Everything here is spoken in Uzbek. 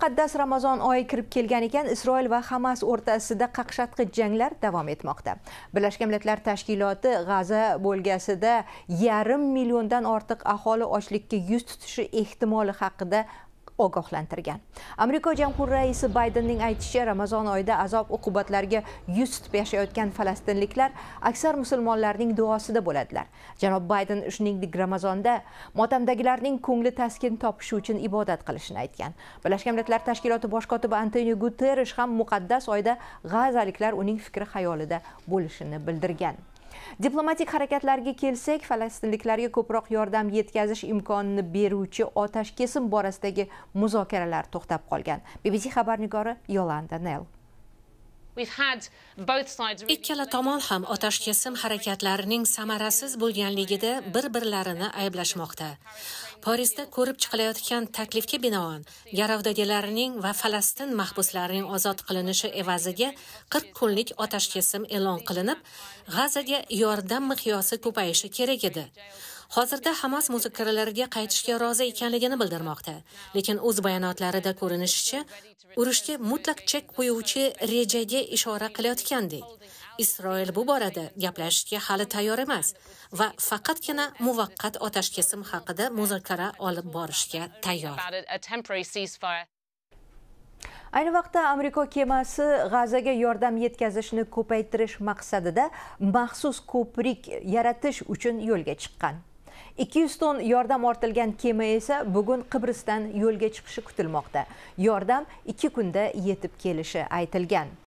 muqaddas ramazon oyi kirib kelgan ekan isroil va hamas o'rtasida qaqshatqich janglar davom etmoqda birlashgan millatlar tashkiloti g'aza bo'lgasida yarim milliondan ortiq aholi ochlikka yuz tutishi ehtimoli haqida ogohlantirgan amerika jamhur raisi baydenning aytishicha ramazon oyida azob uqubatlarga yuz tutib yashayotgan falastinliklar aksar musulmonlarning duosida bo'ladilar janob bayden shuningdek ramazonda motamdagilarning ko'ngli taskin topishi uchun ibodat qilishini aytgan birlashgan millatlar tashkiloti bosh kotibi antonio Guterres ham muqaddas oyda g'azaliklar uning fikri xayolida bo'lishini bildirgan diplomatik harakatlarga kelsak falastinliklarga ko'proq yordam yetkazish imkonini beruvchi otash kesim borasidagi muzokaralar to'xtab qolgan bbc xabar nigori yolanda nel Ikkala tomon ham otashkesim harakatlarining samarasiz bo'lganligida bir-birlarini ayblashmoqda. Parisda ko'rib chiqilayotgan taklifga binoan garavdagilarning va Falastin mahbuslarining ozod qilinishi evaziga 40 kunlik otashkesim e'lon qilinib, G'azaga yordam miqyosi ko'payishi kerak edi. hozirda hamas muzokaralariga qaytishga rozi ekanligini bildirmoqda lekin o'z bayonotlarida ko'rinishicha urushga mutlaq chek qo'yuvchi rejaga ishora qilayotgandek isroil bu borada gaplashishga hali tayyor emas va faqatgina muvaqqat otash kesim haqida muzokara olib borishga tayyor ayni vaqtda amerika kemasi g'azaga yordam yetkazishni ko'paytirish maqsadida maxsus ko'prik yaratish uchun yo'lga chiqqan 200 ton yordam ortilgan kema esa bugun Qibrisdan yo'lga chiqishi kutilmoqda. Yordam 2 kunda yetib kelishi aytilgan.